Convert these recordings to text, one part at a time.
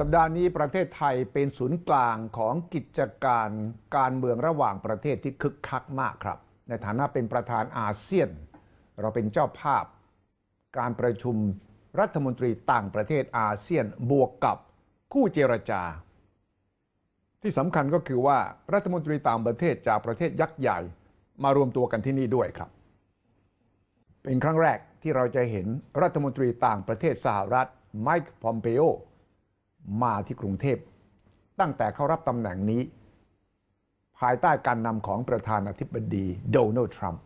สัปดาห์นี้ประเทศไทยเป็นศูนย์กลางของกิจการการเมืองระหว่างประเทศที่คึกคักมากครับ ในฐานะเป็นประธานอาเซียน เราเป็นเจ้าภาพ การประชุมรัฐมนตรีต่างประเทศอาเซียนบวกกับคู่เจรจา ที่สำคัญก็คือว่ารัฐมนตรีต่างประเทศจากประเทศยักษ์ใหญ่มารวมตัวกันที่นี่ด้วยครับ เป็นครั้งแรกที่เราจะเห็นรัฐมนตรีต่างประเทศสหรัฐไมค์พอมเปโอ มาที่กรุงเทพ ตั้งแต่เขารับตำแหน่งนี้ ภายใต้การนำของประธานาธิบดี โดนัลด์ ทรัมป์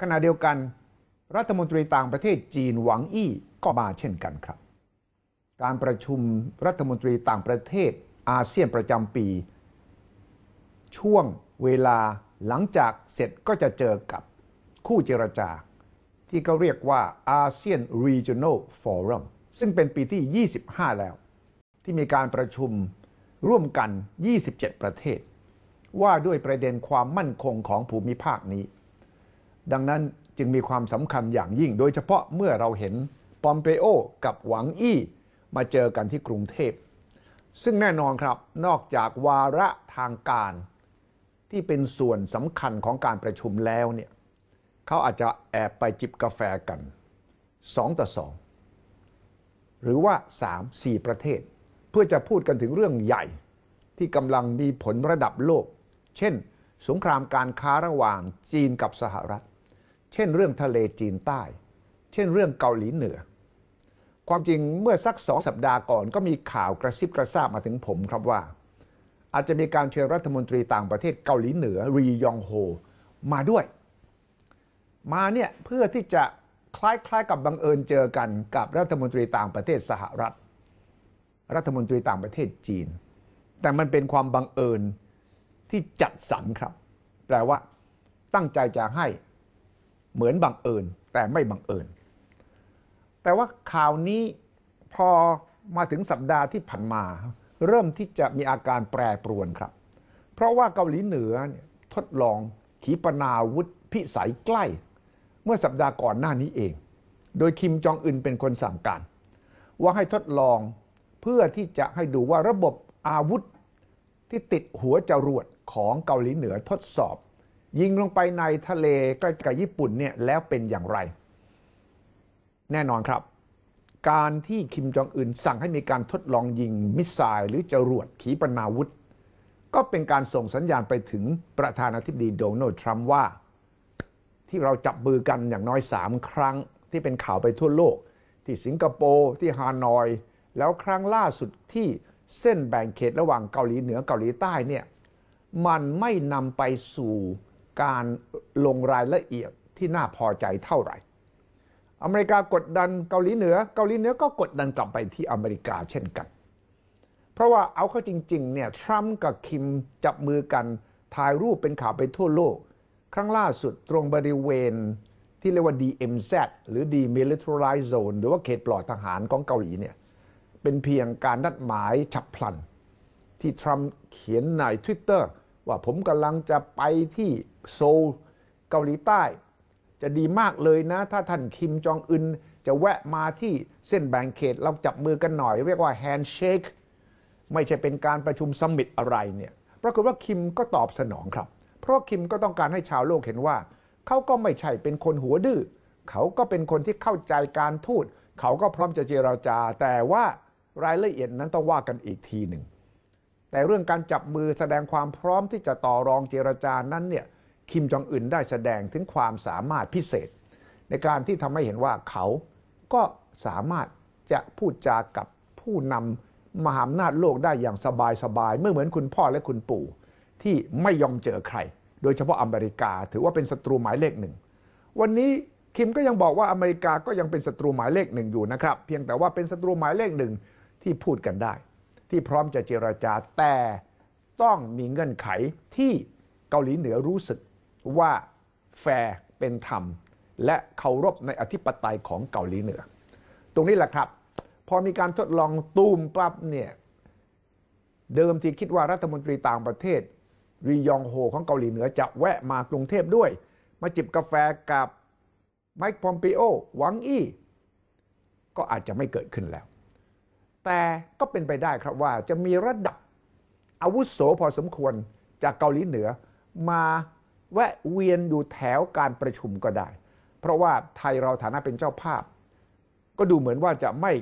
ขณะเดียวกัน รัฐมนตรีต่างประเทศจีนหวังอี้ก็มาเช่นกันครับ การประชุมรัฐมนตรีต่างประเทศอาเซียนประจำปี ช่วงเวลาหลังจากเสร็จก็จะเจอกับคู่เจรจาที่เขาเรียกว่า ASEAN Regional Forum ซึ่งเป็นปีที่ 25 แล้ว ที่มีการประชุมร่วมกัน 27 ประเทศ ว่าด้วยประเด็นความมั่นคงของภูมิภาคนี้ ดังนั้นจึงมีความสำคัญอย่างยิ่ง โดยเฉพาะเมื่อเราเห็นปอมเปโอ กับหวังอี้ มาเจอกันที่กรุงเทพ ซึ่งแน่นอนครับนอกจากวาระทางการที่เป็นส่วนสำคัญของการประชุมแล้วเนี่ยเขาอาจจะแอบไปจิบกาแฟกัน 2ต่อ2หรือว่า3 4ประเทศ เพื่อจะพูดกันถึงเรื่องใหญ่ ที่กำลังมีผลระดับโลก เช่นสงครามการค้าระหว่างจีนกับสหรัฐ เช่นเรื่องทะเลจีนใต้ เช่นเรื่องเกาหลีเหนือ ความจริงเมื่อสักสองสัปดาห์ก่อนก็มีข่าวกระซิบกระซาบมาถึงผมครับว่าอาจจะมีการเชิญรัฐมนตรีต่างประเทศเกาหลีเหนือรียองโฮมาด้วย มาเนี่ยเพื่อที่จะคล้ายๆกับบังเอิญเจอกันกับรัฐมนตรีต่างประเทศสหรัฐ รัฐมนตรีต่างประเทศจีน แต่มันเป็นความบังเอิญที่จัดสรรครับแปลว่าตั้งใจจะให้เหมือนบังเอิญแต่ไม่บังเอิญ แต่ว่าข่าวนี้พอมาถึงสัปดาห์ที่ผ่านมาเริ่มที่จะมีอาการแปรปรวนครับ เพราะว่าเกาหลีเหนือทดลองขีปนาวุธพิสัยใกล้ เมื่อสัปดาห์ก่อนหน้านี้เอง โดยคิมจองอึนเป็นคนสั่งการ ว่าให้ทดลองเพื่อที่จะให้ดูว่าระบบอาวุธ ที่ติดหัวจรวดของเกาหลีเหนือทดสอบ ยิงลงไปในทะเลใกล้กับญี่ปุ่นเนี่ยแล้วเป็นอย่างไร แน่นอนครับการที่คิมจองอึนสั่งให้มีการทดลองยิงมิสไซล์หรือจรวดขีปนาวุธ ก็เป็นการส่งสัญญาณไปถึงประธานาธิบดีโดนัลด์ทรัมป์ว่า ที่เราจับมือกันอย่างน้อย 3 ครั้งที่เป็นข่าวไปทั่วโลก ที่สิงคโปร์ ที่ฮานอย แล้วครั้งล่าสุดที่เส้นแบ่งเขตระหว่างเกาหลีเหนือเกาหลีใต้เนี่ยมันไม่นำไปสู่การลงรายละเอียดที่น่าพอใจเท่าไหร่อเมริกากดดันเกาหลีเหนือ เกาหลีเหนือก็กดดันกลับไปที่อเมริกาเช่นกัน เพราะว่าเอาเข้าจริงๆเนี่ยทรัมป์กับคิมจับมือกันถ่ายรูปเป็นข่าวไปทั่วโลก ครั้งล่าสุดตรงบริเวณที่เรียกว่า DMZ หรือ Demilitarized Zone หรือว่าเขตปลอดทหารของเกาหลีเนี่ยเป็นเพียงการนัดหมายฉับพลัน ที่ทรัมป์เขียนใน Twitter ว่าผมกำลังจะไปที่โซลเกาหลีใต้จะดีมากเลยนะ ถ้าท่านคิมจองอึนจะแวะมาที่เส้นแบ่งเขตเราจับมือกันหน่อย เรียกว่าแฮนด์เชคไม่ใช่เป็นการประชุมสมมติตอะไรเนี่ยปรากฏว่าคิมก็ตอบสนองครับ เพราะคิมก็ต้องการให้ชาวโลกเห็นว่า เขาก็ไม่ใช่เป็นคนหัวดื้อเขาก็เป็นคนที่เข้าใจการทูตเขาก็พร้อมจะเจราจา แต่ว่ารายละเอียดนั้นต้องว่ากันอีกทีหนึ่งแต่เรื่องการจับมือแสดงความพร้อมที่จะต่อรองเจรจานั้นเนี่ยคิมจองอึนได้แสดงถึงความสามารถพิเศษ ในการที่ทำให้เห็นว่าเขาก็สามารถ จะพูดจากับผู้นำมหาอำนาจโลกได้อย่างสบายๆไม่เหมือนคุณพ่อและคุณปู่ที่ไม่ยอมเจอใครโดยเฉพาะอเมริกาถือว่าเป็นศัตรูหมายเลขหนึ่งวันนี้คิมก็ยังบอกว่าอเมริกาก็ยังเป็นศัตรูหมายเลขหนึ่งอยู่นะครับเพียงแต่ว่าเป็นศัตรูหมายเลขหนึ่งที่พูดกันได้ ที่พร้อมจะเจราจาแต่ต้องมีเงื่อนไขที่เกาหลีเหนือรู้สึกว่าแฟร์เป็นธรรมและเคารพในอธิปไตยของเกาหลีเหนือ ตรงนี้แหละครับ พอมีการทดลองตูมปั๊บเนี่ยเดิมทีคิดว่ารัฐมนตรีต่างประเทศรียองโฮของเกาหลีเหนือจะแวะมากรุงเทพด้วย มาจิบกาแฟกับไมค์พอมปิโอหวังอี้ก็อาจจะไม่เกิดขึ้นแล้ว แต่ก็เป็นไปได้ครับว่าจะมีระดับ อาวุโสพอสมควรจากเกาหลีเหนือมาแวะเวียนอยู่แถวการประชุมก็ได้ เพราะว่าไทยเราฐานะเป็นเจ้าภาพ ก็ดูเหมือนว่าจะไม่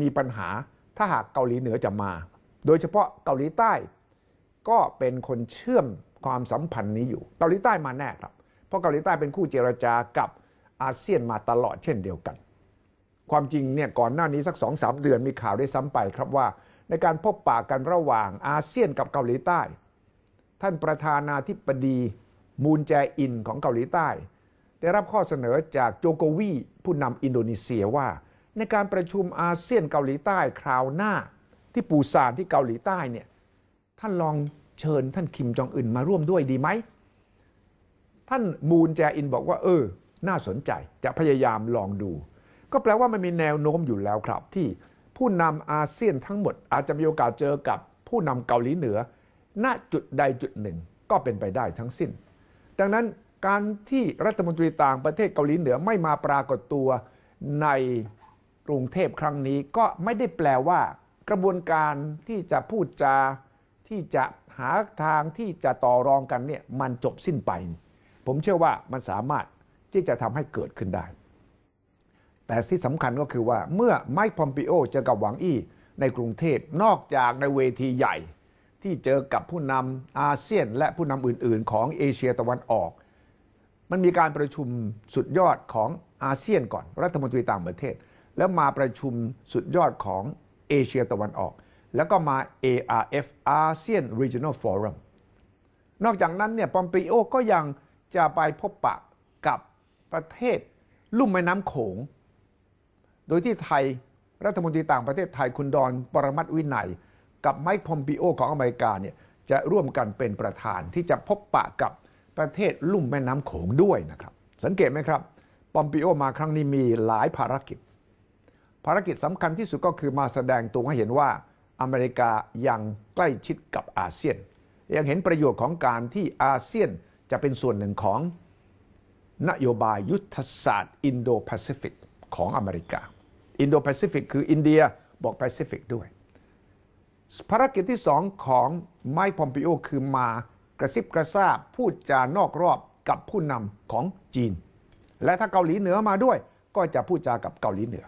มีปัญหา ถ้าหากเกาหลีเหนือจะมา โดยเฉพาะเกาหลีใต้ ก็เป็นคนเชื่อมความสัมพันธ์นี้อยู่ เกาหลีใต้มาแน่ครับ เพราะเกาหลีใต้เป็นคู่เจรจากับอาเซียนมาตลอดเช่นเดียวกัน ความจริงเนี่ยก่อนหน้านี้สักสองสามเดือนมีข่าวได้ซ้ำไปครับว่าในการพบปะกันระหว่างอาเซียนกับเกาหลีใต้ท่านประธานาธิบดีมูนแจอินของเกาหลีใต้ ได้รับข้อเสนอจากโจโกวีผู้นำอินโดนีเซียว่า ในการประชุมอาเซียนเกาหลีใต้คราวหน้าที่ปูซานที่เกาหลีใต้เนี่ยท่านลองเชิญท่านคิมจองอึนมาร่วมด้วยดีไหมท่านมูนแจอินบอกว่า เออ น่าสนใจจะพยายามลองดู ก็แปลว่ามันมีแนวโน้มอยู่แล้วครับ ที่ผู้นำอาเซียนทั้งหมดอาจจะมีโอกาสเจอกับผู้นำเกาหลีเหนือณจุดใดจุดหนึ่งก็เป็นไปได้ทั้งสิ้น ดังนั้นการที่รัฐมนตรีต่างประเทศเกาหลีเหนือไม่มาปรากฏตัวในกรุงเทพครั้งนี้ ก็ไม่ได้แปลว่า กระบวนการที่จะพูดจาที่จะหาทางที่จะต่อรองกันเนี่ยมันจบสิ้นไป ผมเชื่อว่ามันสามารถที่จะทำให้เกิดขึ้นได้ แต่ที่สำคัญก็คือว่า เมื่อไมค์พอมปิโอเจอกับหวังอี้ในกรุงเทพนอกจากในเวทีใหญ่ที่เจอกับผู้นำอาเซียนและผู้นำอื่นๆ ของ เอเชียตะวันออก มันมีการประชุมสุดยอดของอาเซียนก่อนรัฐมนตรีต่างประเทศ แล้วมาประชุมสุดยอดของเอเชียตะวันออก แล้วก็มา ARF อาเซียน Regional Forum นอกจากนั้นเนี่ยปอมปิโอก็ยังจะไปพบปะกับประเทศลุ่มแม่น้ำโขง โดยที่ไทยรัฐมนตรีต่างประเทศไทยคุณดอนปรมัตวินัยกับไมค์พอมปิโอของอเมริกาเนี่ยจะร่วมกันเป็นประธานที่จะพบปะกับประเทศลุ่มแม่น้ำโขงด้วยนะครับ สังเกตไหมครับปอมปิโอ มาครั้งนี้มีหลายภารกิจ ภารกิจสำคัญที่สุดก็คือมาแสดงตัวให้เห็นว่าอเมริกายังใกล้ชิดกับอาเซียน ยังเห็นประโยชน์ของการที่อาเซียนจะเป็นส่วนหนึ่งของนโยบายยุทธศาสตร์อินโดแปซิฟิกของอเมริกาอินโดแปซิฟิกคืออินเดียบอกแปซิฟิกด้วยภารกิจที่สองของไมค์พอมปิโอคือมากระซิบกระซาบพูดจานอกรอบกับผู้นำของจีน และถ้าเกาหลีเหนือมาด้วย ก็จะพูดจากับเกาหลีเหนือ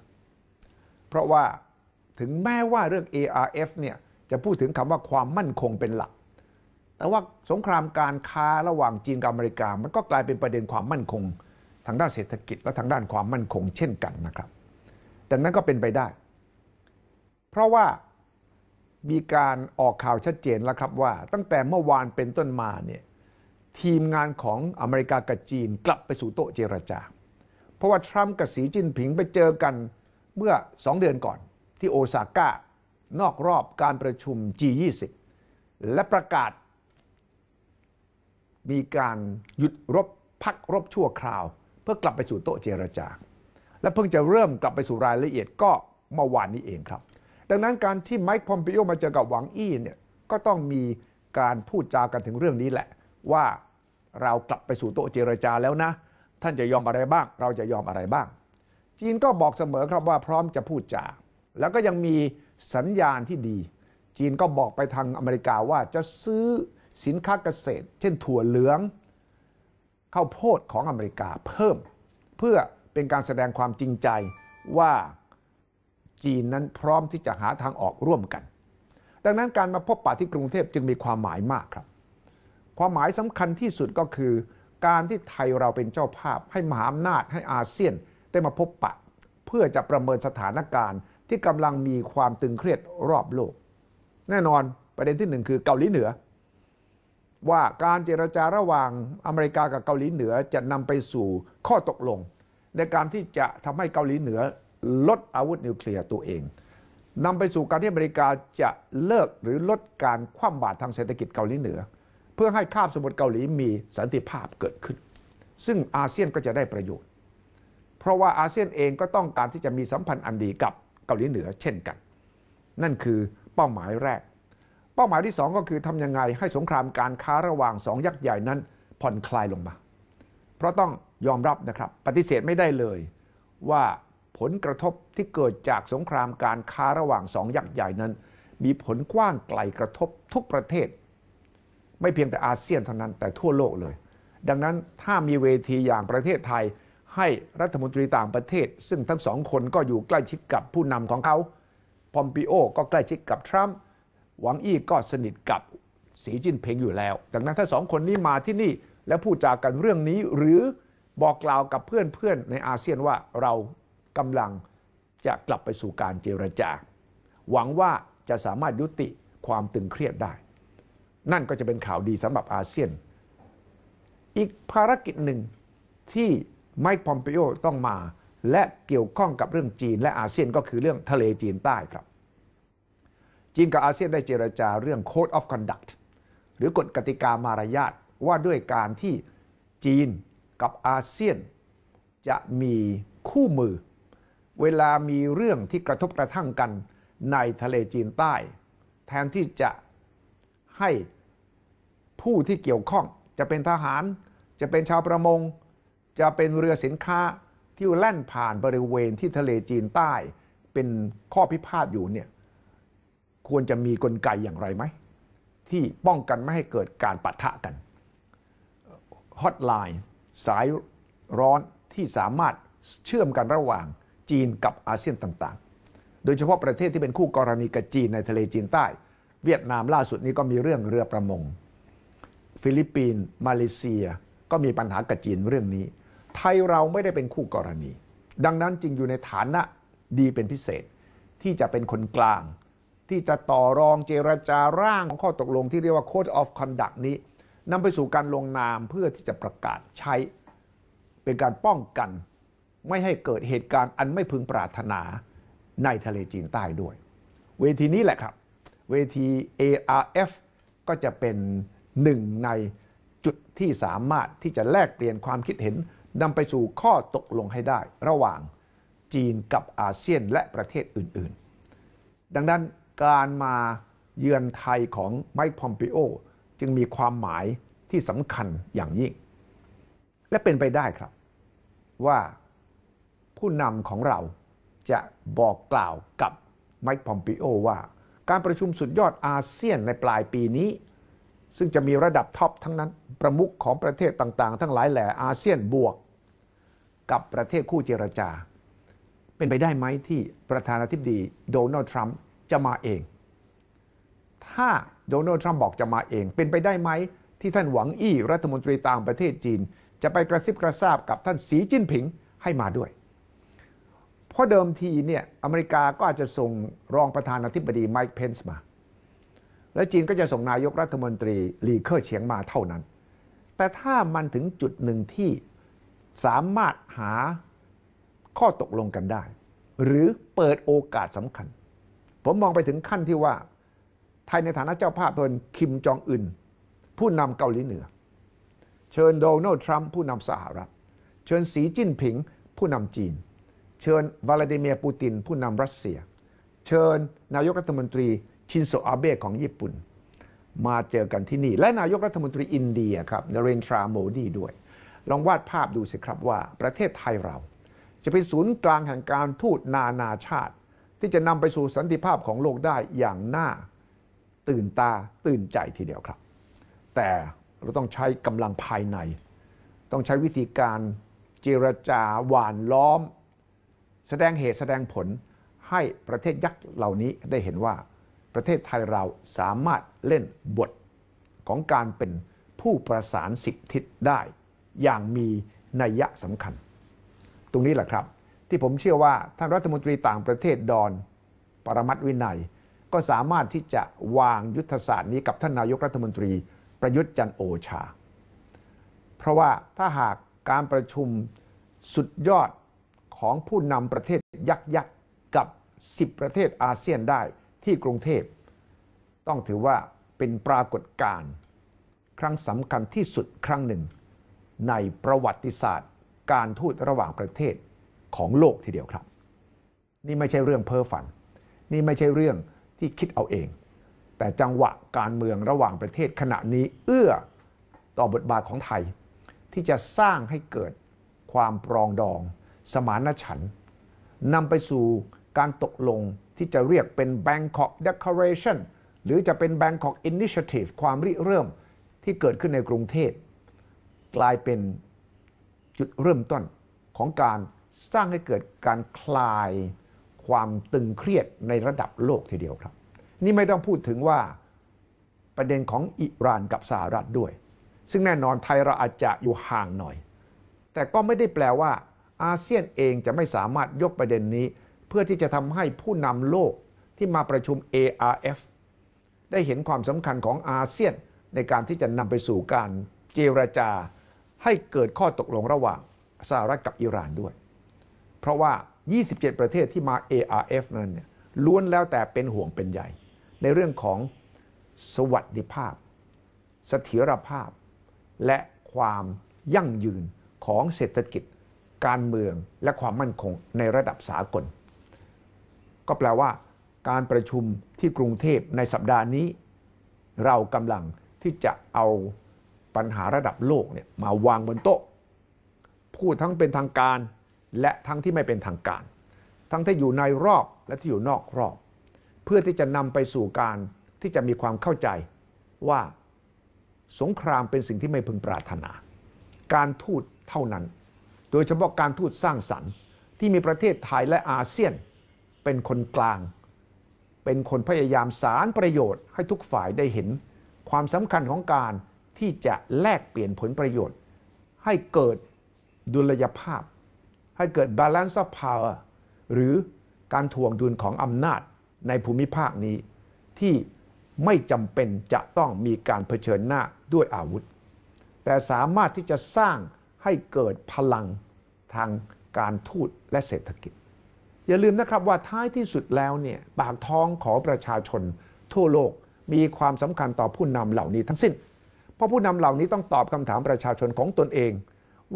เพราะว่าถึงแม้ว่าเรื่อง ARF เนี่ยจะพูดถึงคำว่าความมั่นคงเป็นหลัก แต่ว่าสงครามการค้าระหว่างจีนกับอเมริกา มันก็กลายเป็นประเด็นความมั่นคง ทางด้านเศรษฐกิจและทางด้านความมั่นคง เช่นกันนะครับ ดังนั้นก็เป็นไปได้ เพราะว่ามีการออกข่าวชัดเจนแล้วครับว่า ตั้งแต่เมื่อวานเป็นต้นมาเนี่ยทีมงานของอเมริกากับจีนกลับไปสู่โต๊ะเจรจาเพราะว่าทรัมป์กับสีจิ้นผิงไปเจอกันเมื่อ2เดือนก่อน ที่โอซาก้านอกรอบการประชุม G20 และประกาศ มีการหยุดรบพักรบชั่วคราว เพื่อกลับไปสู่โต๊ะเจรจา และเพิ่งจะเริ่มกลับไปสู่รายละเอียดก็เมื่อวานนี้เองครับดังนั้นการที่ไมค์พอมเปโอมาเจอกับหวังอี้เนี่ยก็ต้องมีการพูดจากันถึงเรื่องนี้แหละ ว่าเรากลับไปสู่โต๊ะเจรจาแล้วนะ ท่านจะยอมอะไรบ้าง เราจะยอมอะไรบ้าง จีนก็บอกเสมอครับว่าพร้อมจะพูดจาแล้วก็ยังมีสัญญาณที่ดี จีนก็บอกไปทางอเมริกาว่าจะซื้อสินค้าเกษตร เช่นถั่วเหลืองข้าวโพดของอเมริกาเพิ่ม เพื่อเป็นการแสดงความจริงใจว่าจีนนั้นพร้อมที่จะหาทางออกร่วมกัน ดังนั้นการมาพบปะที่กรุงเทพจึงมีความหมายมากครับความหมายสำคัญที่สุดก็คือ การที่ไทยเราเป็นเจ้าภาพ ให้มหาอำนาจให้อาเซียนได้มาพบปะเพื่อจะประเมินสถานการณ์ที่กำลังมีความตึงเครียดรอบโลก แน่นอนประเด็นที่หนึ่งคือเกาหลีเหนือ ว่าการเจรจาระหว่างอเมริกากับเกาหลีเหนือจะนำไปสู่ข้อตกลง ในการที่จะทำให้เกาหลีเหนือลดอาวุธนิวเคลียร์ตัวเอง นำไปสู่การที่อเมริกาจะเลิกหรือลดการคว่ำบาตรทางเศรษฐกิจเกาหลีเหนือ เพื่อให้คาบสมุทรเกาหลีมีสันติภาพเกิดขึ้น ซึ่งอาเซียนก็จะได้ประโยชน์ เพราะว่าอาเซียนเองก็ต้องการที่จะมีสัมพันธ์อันดีกับเกาหลีเหนือ เช่นกัน นั่นคือเป้าหมายแรก เป้าหมายที่2ก็คือทำยังไงให้สงครามการค้าระหว่างสองยักษ์ใหญ่นั้นผ่อนคลายลงมา เพราะต้องยอมรับนะครับปฏิเสธไม่ได้เลยว่าผลกระทบที่เกิดจากสงครามการค้าระหว่างสองยักษ์ใหญ่นั้น มีผลกว้างไกลกระทบทุกประเทศ ไม่เพียงแต่อาเซียนเท่านั้นแต่ทั่วโลกเลย ดังนั้นถ้ามีเวทีอย่างประเทศไทย ให้รัฐมนตรีต่างประเทศ ซึ่งทั้งสองคนก็อยู่ใกล้ชิดกับผู้นำของเขาพอมปิโอ ก็ใกล้ชิดกับทรัมป์หวังอี้ก็สนิทกับสีจิ้นผิงอยู่แล้ว ดังนั้นถ้าสองคนนี้มาที่นี่และพูดจากันเรื่องนี้หรือบอกกล่าวกับเพื่อนๆในอาเซียนว่าเรากำลังจะกลับไปสู่การเจรจา หวังว่าจะสามารถยุติความตึงเครียดได้ นั่นก็จะเป็นข่าวดีสำหรับอาเซียน อีกภารกิจหนึ่งที่ไมค์พอมเปโอต้องมาและเกี่ยวข้องกับเรื่องจีนและอาเซียนก็คือเรื่องทะเลจีนใต้ครับ จีนกับอาเซียนได้เจรจาเรื่อง Code of Conduct หรือกฎกติกามารยาทว่าด้วยการที่จีนกับอาเซียน จะมีคู่มือเวลามีเรื่องที่กระทบกระทั่งกันในทะเลจีนใต้ แทนที่จะให้ผู้ที่เกี่ยวข้องจะเป็นทหาร จะเป็นชาวประมง จะเป็นเรือสินค้าที่แล่นผ่านบริเวณที่ทะเลจีนใต้ เป็นข้อพิพาทอยู่เนี่ยควรจะมีกลไกอย่างไรไหมที่ป้องกันไม่ให้เกิดการปะทะกัน ฮอตไลน์สายร้อนที่สามารถเชื่อมกันระหว่างจีนกับอาเซียนต่างๆ โดยเฉพาะประเทศที่เป็นคู่กรณีกับจีนในทะเลจีนใต้ เวียดนามล่าสุดนี้ก็มีเรื่องเรือประมง ฟิลิปปินส์มาเลเซียก็มีปัญหากับจีนเรื่องนี้ ไทยเราไม่ได้เป็นคู่กรณี ดังนั้นจึงอยู่ในฐานะดีเป็นพิเศษที่จะเป็นคนกลาง ที่จะต่อรองเจรจาร่างของข้อตกลง ที่เรียกว่า Code of Conduct นี้นำไปสู่การลงนามเพื่อที่จะประกาศใช้เป็นการป้องกันไม่ให้เกิดเหตุการณ์อันไม่พึงปรารถนาในทะเลจีนใต้ด้วย เวทีนี้แหละครับ เวที ARF ก็จะเป็นหนึ่งในจุดที่สามารถที่จะแลกเปลี่ยนความคิดเห็นนำไปสู่ข้อตกลงให้ได้ ระหว่างจีนกับอาเซียนและประเทศอื่นๆ ดังนั้นการมาเยือนไทยของไมค์พอมปิโอจึงมีความหมายที่สำคัญอย่างยิ่ง และเป็นไปได้ครับ ว่าผู้นำของเราจะบอกกล่าวกับไมค์พอมปิโอ ว่า การประชุมสุดยอดอาเซียนในปลายปีนี้ ซึ่งจะมีระดับท็อปทั้งนั้น ประมุขของประเทศต่าง ๆ ทั้งหลายแหล่อาเซียนบวก กับประเทศคู่เจรจา เป็นไปได้ไหมที่ประธานาธิบดีโดนัลด์ ทรัมป์จะมาเอง ถ้าโดนัลด์ทรัมป์บอกจะมาเอง เป็นไปได้ไหมที่ท่านหวังอี้รัฐมนตรีต่างประเทศจีนจะไปกระซิบกระซาบกับท่านสีจิ้นผิงให้มาด้วยพราะเดิมทีเนี่ยอเมริกาก็อาจจะส่งรองประธานาธิบดีไมค์เพนส์มา และจีนก็จะส่งนายกรัฐมนตรี หลีเค่อเฉียงมาเท่านั้น แต่ถ้ามันถึงจุดหนึ่งที่สามารถหาข้อตกลงกันได้ หรือเปิดโอกาสสำคัญ ผมมองไปถึงขั้นที่ว่าไทยในฐานะเจ้าภาพเปนคิมจองอึนผู้นำเกาหลีเหนือ เชิญโดนัลด์ทรัมป์ผู้นำสหรัฐเชิญสีจิ้นผิงผู้นำจีนเชิญวลาดิเมียร์ปูตินผู้นำรัสเซีย เชิญนายกรัฐมนตรีชินโซอาเบะของญี่ปุ่น มาเจอกันที่นี่ และนายกรัฐมนตรีอินเดียครับนเรนทราโมดีด้วย ลองวาดภาพดูสิครับว่า ประเทศไทยเรา จะเป็นศูนย์กลางแห่งการทูตนานาชาติ ที่จะนำไปสู่สันติภาพของโลกได้อย่างน่าตื่นตาตื่นใจทีเดียวครับ แต่เราต้องใช้กำลังภายใน ต้องใช้วิธีการเจรจาหวานล้อมแสดงเหตุแสดงผลให้ประเทศยักษ์เหล่านี้ได้เห็นว่าประเทศไทยเราสามารถเล่นบทของการเป็นผู้ประสานสิบทิศได้อย่างมีนัยสำคัญ ตรงนี้แหละครับ ที่ผมเชื่อว่า ท่านรัฐมนตรีต่างประเทศดอน ปรมัตวินัย ก็สามารถที่จะวางยุทธศาสตร์นี้กับท่านนายกรัฐมนตรี ประยุทธ์จันโอชา เพราะว่าถ้าหากการประชุมสุดยอดของผู้นำประเทศยักษ์ๆกับ 10 ประเทศอาเซียนได้ที่กรุงเทพ ต้องถือว่าเป็นปรากฏการณ์ครั้งสำคัญที่สุดครั้งหนึ่ง ในประวัติศาสตร์ การทูตระหว่างประเทศของโลกทีเดียวครับ นี่ไม่ใช่เรื่องเพ้อฝัน นี่ไม่ใช่เรื่องที่คิดเอาเอง แต่จังหวะการเมืองระหว่างประเทศขณะนี้เอื้อต่อบทบาทของไทย ที่จะสร้างให้เกิดความปรองดองสมานฉันนำไปสู่การตกลงที่จะเรียกเป็น Bangkok Declaration หรือจะเป็น Bangkok Initiative ความริเริ่ม ที่เกิดขึ้นในกรุงเทพกลายเป็นจุดเริ่มต้นของการสร้างให้เกิดการคลายความตึงเครียดในระดับโลกทีเดียวครับ นี่ไม่ต้องพูดถึงว่า ประเด็นของอิหร่านกับสหรัฐด้วย ซึ่งแน่นอนไทยเราอาจจะอยู่ห่างหน่อย แต่ก็ไม่ได้แปลว่าอาเซียนเองจะไม่สามารถยกประเด็นนี้เพื่อที่จะทำให้ผู้นำโลกที่มาประชุม ARF ได้เห็นความสำคัญของอาเซียนในการที่จะนำไปสู่การเจรจา ให้เกิดข้อตกลงระหว่างสหรัฐกับอิหร่านด้วย เพราะว่า 27 ประเทศที่มา ARF นั้นเนี่ยล้วนแล้วแต่เป็นห่วงเป็นใหญ่ ในเรื่องของสวัสดิภาพเสถียรภาพและความยั่งยืนของเศรษฐกิจการเมืองและความมั่นคงในระดับสากล ก็แปลว่าการประชุมที่กรุงเทพในสัปดาห์นี้ เรากำลังที่จะเอาปัญหาระดับโลกเนี่ยมาวางบนโต๊ะพูดทั้งเป็นทางการและทั้งที่ไม่เป็นทางการ ทั้งที่อยู่ในรอบ และที่อยู่นอกรอบ เพื่อที่จะนำไปสู่การที่จะมีความเข้าใจว่าสงครามเป็นสิ่งที่ไม่พึงปรารถนา การทูตเท่านั้นโดยเฉพาะการทูตสร้างสรรค์ที่มีประเทศไทยและอาเซียน เป็นคนกลาง เป็นคนพยายามสารประโยชน์ให้ทุกฝ่ายได้เห็น ความสำคัญของการที่จะแลกเปลี่ยนผลประโยชน์ ให้เกิดดุลยภาพ ให้เกิด balance of power หรือการทวงดุลของอำนาจในภูมิภาคนี้ ที่ไม่จำเป็นจะต้องมีการเผชิญหน้าด้วยอาวุธ แต่สามารถที่จะสร้างให้เกิดพลังทางการทูตและเศรษฐกิจ อย่าลืมนะครับว่าท้ายที่สุดแล้วเนี่ยปากท้องของประชาชนทั่วโลกมีความสำคัญต่อผู้นำเหล่านี้ทั้งสิ้น เพราะผู้นำเหล่านี้ต้องตอบคำถามประชาชนของตนเอง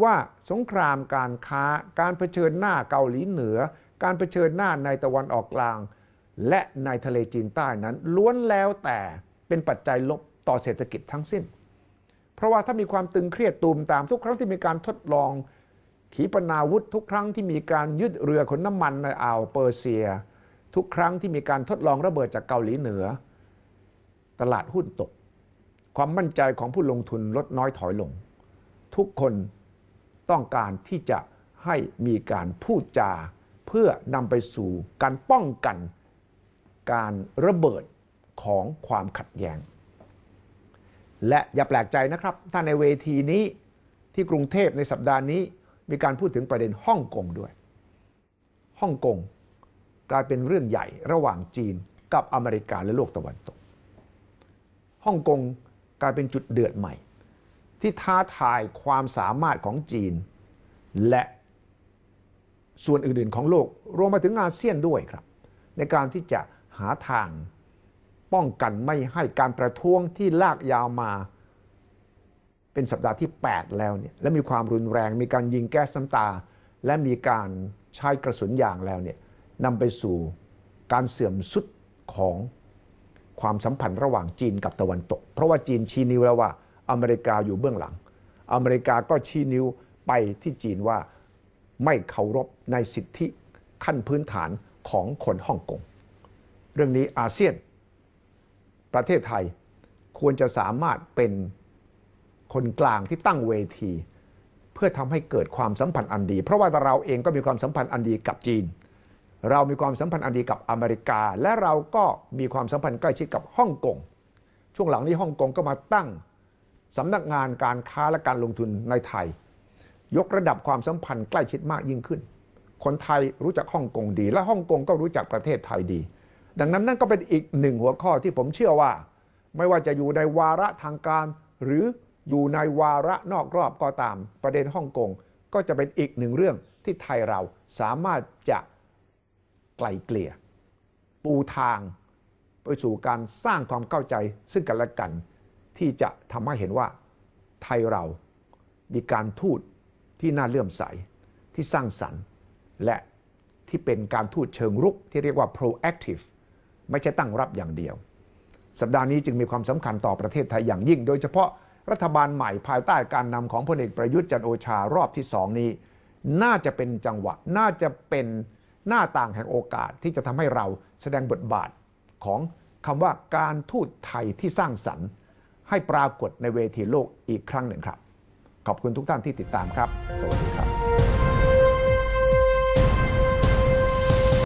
ว่าสงครามการค้า การเผชิญหน้าเกาหลีเหนือ การเผชิญหน้าในตะวันออกกลาง และในทะเลจีนใต้นั้น ล้วนแล้วแต่เป็นปัจจัยลบต่อเศรษฐกิจทั้งสิ้น เพราะว่าถ้ามีความตึงเครียดตูมตามทุกครั้งที่มีการทดลองขีปนาวุธทุกครั้งที่มีการยึดเรือขนน้ำมันในอ่าวเปอร์เซีย ทุกครั้งที่มีการทดลองระเบิดจากเกาหลีเหนือ ตลาดหุ้นตก ความมั่นใจของผู้ลงทุนลดน้อยถอยลง ทุกคนต้องการที่จะให้มีการพูดจา เพื่อนำไปสู่การป้องกันการระเบิดของความขัดแย้งและอย่าแปลกใจนะครับถ้าในเวทีนี้ที่กรุงเทพในสัปดาห์นี้มีการพูดถึงประเด็นฮ่องกงด้วย ฮ่องกงกลายเป็นเรื่องใหญ่ระหว่างจีนกับอเมริกาและโลกตะวันตก ฮ่องกงกลายเป็นจุดเดือดใหม่ ที่ท้าทายความสามารถของจีน และส่วนอื่นๆของโลกรวมมาถึงอาเซียนด้วยครับ ในการที่จะหาทางป้องกันไม่ให้การประท้วงที่ลากยาวมาเป็นสัปดาห์ที่ 8 แล้วเนี่ยและมีความรุนแรง มีการยิงแก๊สน้ำตา และมีการใช้กระสุนยางแล้วเนี่ยนำไปสู่การเสื่อมสุดของความสัมพันธ์ระหว่างจีนกับตะวันตก เพราะว่าจีนชี้นิ้วแล้วว่า อเมริกาอยู่เบื้องหลัง อเมริกาก็ชี้นิ้วไปที่จีนว่าไม่เคารพในสิทธิขั้นพื้นฐานของคนฮ่องกงเรื่องนี้อาเซียน ประเทศไทยควรจะสามารถเป็นคนกลางที่ตั้งเวที เพื่อทำให้เกิดความสัมพันธ์อันดี เพราะว่าเราเองก็มีความสัมพันธ์อันดีกับจีน เรามีความสัมพันธ์อันดีกับอเมริกา และเราก็มีความสัมพันธ์ใกล้ชิดกับฮ่องกง ช่วงหลังนี้ฮ่องกงก็มาตั้งสำนักงานการค้าและการลงทุนในไทย ยกระดับความสัมพันธ์ใกล้ชิดมากยิ่งขึ้น คนไทยรู้จักฮ่องกงดี และฮ่องกงก็รู้จักประเทศไทยดี ดังนั้นนั่นก็เป็นอีกหนึ่งหัวข้อที่ผมเชื่อว่า ไม่ว่าจะอยู่ในวาระทางการหรืออยู่ในวาระนอกรอบก็ตามประเด็นฮ่องกง ก็จะเป็นอีกหนึ่งเรื่องที่ไทยเราสามารถจะไกลเกลี่ย ปูทางไปสู่การสร้างความเข้าใจซึ่งกันและกันที่จะทำให้เห็นว่า ไทยเรามีการทูตที่น่าเลื่อมใส ที่สร้างสรรค์ และที่เป็นการทูตเชิงรุกที่เรียกว่า proactive ไม่ใช่ตั้งรับอย่างเดียว สัปดาห์นี้จึงมีความสำคัญต่อประเทศไทยอย่างยิ่ง โดยเฉพาะรัฐบาลใหม่ ภายใต้การนำของพลเอกประยุทธ์จันโอชารอบที่สองนี้ น่าจะเป็นจังหวะ น่าจะเป็นหน้าต่างแห่งโอกาสที่จะทำให้เราแสดงบทบาทของคำว่าการทูตไทยที่สร้างสรรค์ ให้ปรากฏในเวทีโลกอีกครั้งหนึ่งครับ ขอบคุณทุกท่านที่ติดตามครับ สวัสดีครับ